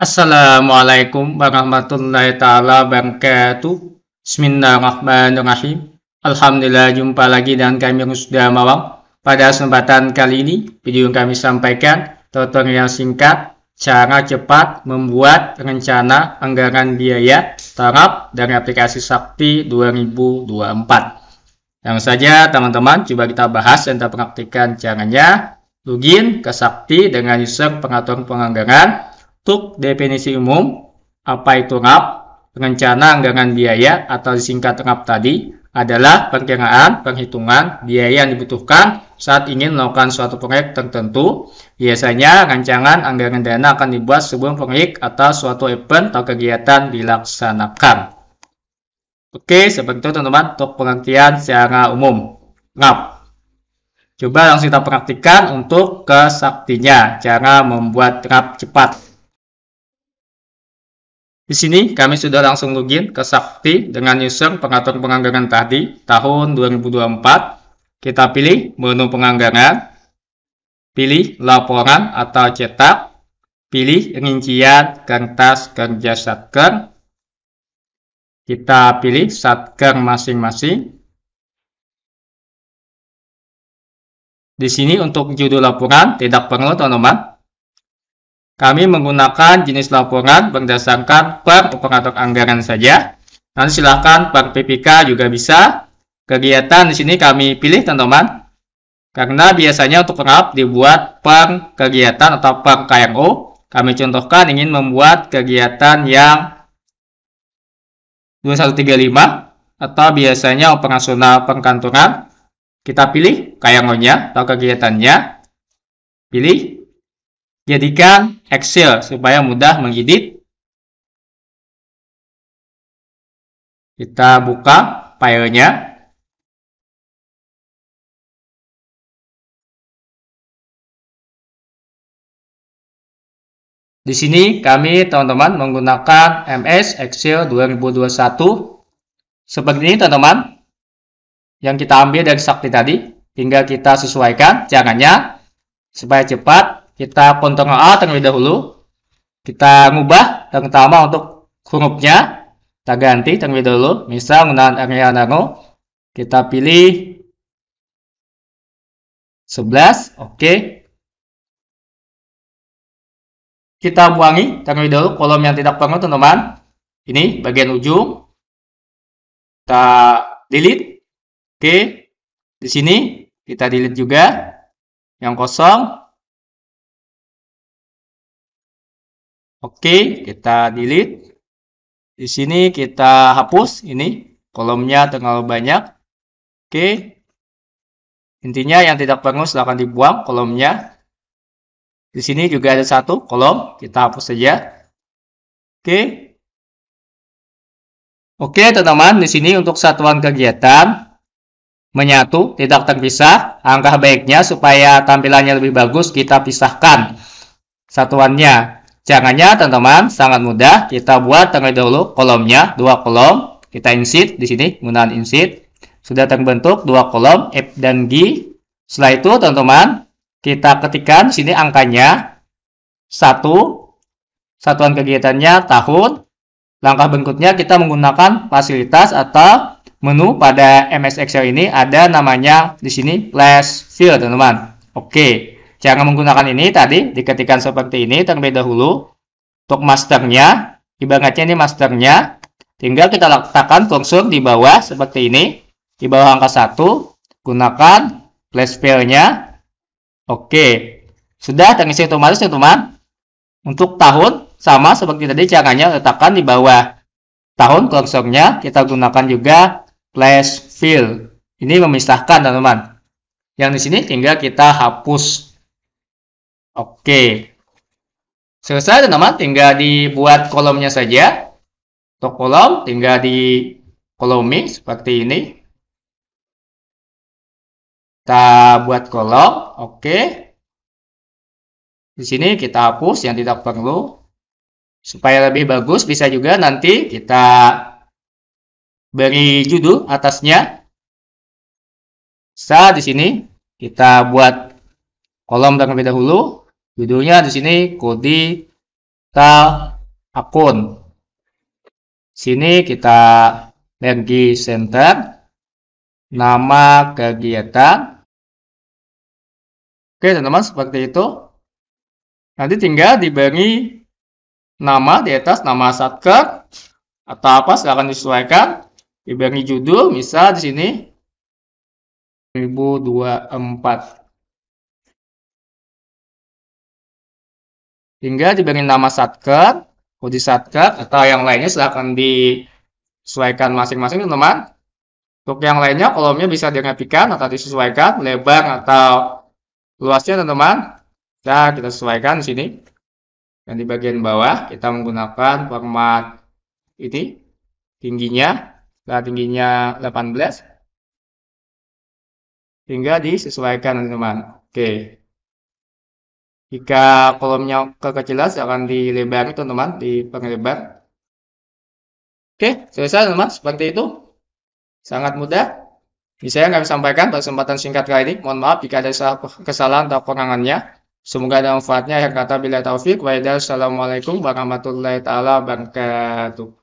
Assalamualaikum warahmatullahi taala wabarakatuh. Bismillahirrahmanirrahim. Alhamdulillah jumpa lagi dengan kami sudah Mawang. Pada kesempatan kali ini, video yang kami sampaikan tutorial singkat cara cepat membuat rencana anggaran biaya taraf dari aplikasi Sakti 2024. Yang saja teman-teman, coba kita bahas dan kita praktikkan caranya. Login ke Sakti dengan user pengatur penganggaran untuk definisi umum, apa itu RAP? Rencana anggaran biaya atau disingkat RAP tadi adalah perkiraan penghitungan biaya yang dibutuhkan saat ingin melakukan suatu proyek tertentu. Biasanya rancangan anggaran dana akan dibuat sebelum proyek atau suatu event atau kegiatan dilaksanakan. Oke, seperti itu teman-teman untuk pengertian secara umum. RAP. Coba langsung kita praktikan untuk kesaktinya cara membuat RAP cepat. Di sini kami sudah langsung login ke Sakti dengan user pengatur penganggaran tadi tahun 2024. Kita pilih menu penganggaran, pilih laporan atau cetak, pilih rincian kertas kerja satker. Kita pilih satker masing-masing. Di sini untuk judul laporan tidak perlu teman-teman, kami menggunakan jenis laporan berdasarkan per operator anggaran saja. Nanti silahkan per PPK juga bisa. Kegiatan di sini kami pilih teman-teman. Karena biasanya untuk RAP dibuat per kegiatan atau per KRO. Kami contohkan ingin membuat kegiatan yang 2135 atau biasanya operasional perkantoran. Kita pilih KRO-nya atau kegiatannya. Pilih Jadikan Excel supaya mudah mengedit. Kita buka filenya. Di sini kami teman-teman menggunakan MS Excel 2021. Seperti ini teman-teman. Yang kita ambil dari sakti tadi. Tinggal kita sesuaikan caranya supaya cepat kita Ctrl A terlebih dahulu. Kita ubah yang pertama untuk hurufnya. Kita ganti terlebih dahulu. Misal menggunakan area nano. Kita pilih 11. Oke. Okay. Kita buangi terlebih dahulu kolom yang tidak perlu teman-teman. Ini bagian ujung. Kita delete. Oke. Okay. Di sini kita delete juga yang kosong Oke, kita delete. Di sini kita hapus ini kolomnya terlalu banyak. Oke. Intinya yang tidak perlu silahkan dibuang kolomnya. Di sini juga ada satu kolom, kita hapus saja. Oke. Oke, teman-teman, di sini untuk satuan kegiatan menyatu, tidak terpisah. Angka baiknya supaya tampilannya lebih bagus, kita pisahkan satuannya. Caranya teman-teman sangat mudah. Kita buat terlebih dahulu kolomnya, dua kolom. Kita insert di sini, menggunakan insert. Sudah terbentuk dua kolom F dan G. Setelah itu teman-teman, kita ketikkan di sini angkanya. Satu, satuan kegiatannya tahun. Langkah berikutnya kita menggunakan fasilitas atau menu pada MS Excel ini ada namanya di sini flash field teman-teman. Oke. Jangan menggunakan ini tadi diketikkan seperti ini terlebih dahulu untuk masternya. Ibaratnya ini masternya. Tinggal kita letakkan kursor di bawah seperti ini. Di bawah angka 1. Gunakan place fill nya Oke. Sudah terisi otomatis teman-teman. Untuk tahun sama seperti tadi caranya letakkan di bawah. Tahun kursornya kita gunakan juga place fill. Ini memisahkan teman-teman. Yang di sini tinggal kita hapus Oke. Selesai teman-teman, tinggal dibuat kolomnya saja. Untuk kolom tinggal di kolomi seperti ini. Kita buat kolom, oke. Di sini kita hapus yang tidak perlu. Supaya lebih bagus bisa juga nanti kita beri judul atasnya. Saat di sini kita buat kolom terlebih dahulu Judulnya di sini kodi ta akun. Sini kita energi center, nama kegiatan. Oke teman-teman seperti itu. Nanti tinggal diberi nama di atas nama satker atau apa silahkan disesuaikan. Diberi judul misal di sini 2024. Hingga diberi nama satker, kode satker, atau yang lainnya silahkan disesuaikan masing-masing teman-teman. Untuk yang lainnya kolomnya bisa dirapikan atau disesuaikan, lebar atau luasnya teman-teman. Nah, kita sesuaikan di sini. Dan di bagian bawah kita menggunakan format ini, tingginya, nah, tingginya 18, hingga disesuaikan teman-teman. Oke. Jika kolomnya kekecilan akan dilebari teman-teman, di penglebar Oke, selesai teman-teman, seperti itu. Sangat mudah. Bisa kami sampaikan pada kesempatan singkat kali ini. Mohon maaf jika ada kesalahan atau kurangannya. Semoga ada manfaatnya. Yang kata bila taufik. assalamualaikum warahmatullahi taala wabarakatuh.